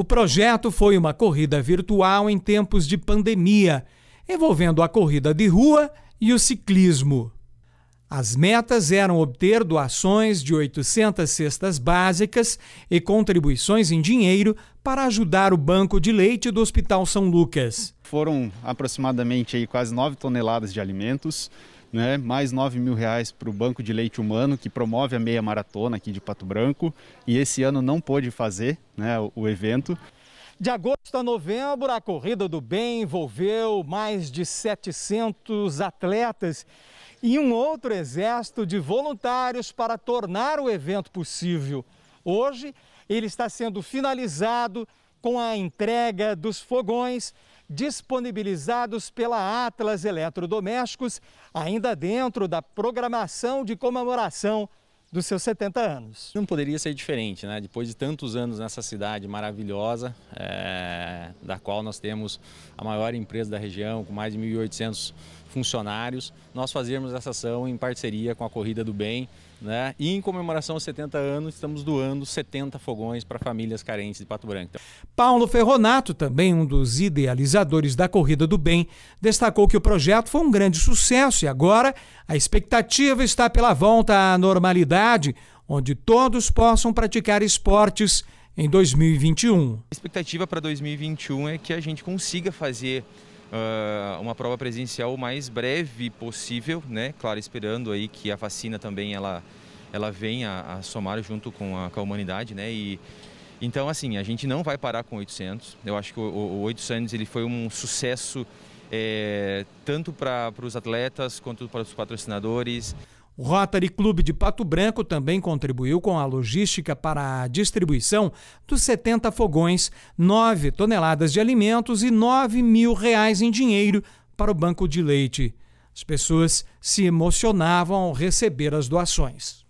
O projeto foi uma corrida virtual em tempos de pandemia, envolvendo a corrida de rua e o ciclismo. As metas eram obter doações de 800 cestas básicas e contribuições em dinheiro para ajudar o banco de leite do Hospital São Lucas. Foram aproximadamente aí, quase 9 toneladas de alimentos, né? mais 9 mil reais para o Banco de Leite Humano, que promove a meia maratona aqui de Pato Branco, e esse ano não pôde fazer né, o, o evento. De agosto a novembro, a Corrida do Bem envolveu mais de 700 atletas e um outro exército de voluntários para tornar o evento possível. Hoje, ele está sendo finalizado com a entrega dos fogões disponibilizados pela Atlas Eletrodomésticos, ainda dentro da programação de comemoração dos seus 70 anos. Não poderia ser diferente, né? Depois de tantos anos nessa cidade maravilhosa, é, da qual nós temos a maior empresa da região, com mais de 1.800 funcionários, nós fazermos essa ação em parceria com a Corrida do Bem, né? E em comemoração aos 70 anos, estamos doando 70 fogões para famílias carentes de Pato Branco. Então, Paulo Ferronato, também um dos idealizadores da Corrida do Bem, destacou que o projeto foi um grande sucesso e agora a expectativa está pela volta à normalidade cidade, onde todos possam praticar esportes em 2021. A expectativa para 2021 é que a gente consiga fazer uh, uma prova presencial o mais breve possível, né? Claro, esperando aí que a vacina também ela, ela venha a somar junto com a, com a humanidade, né? E, então, assim, a gente não vai parar com 800. Eu acho que o, o 800 ele foi um sucesso é, tanto para os atletas quanto para os patrocinadores. O Rotary Clube de Pato Branco também contribuiu com a logística para a distribuição dos 70 fogões, 9 toneladas de alimentos e 9 mil reais em dinheiro para o banco de leite. As pessoas se emocionavam ao receber as doações.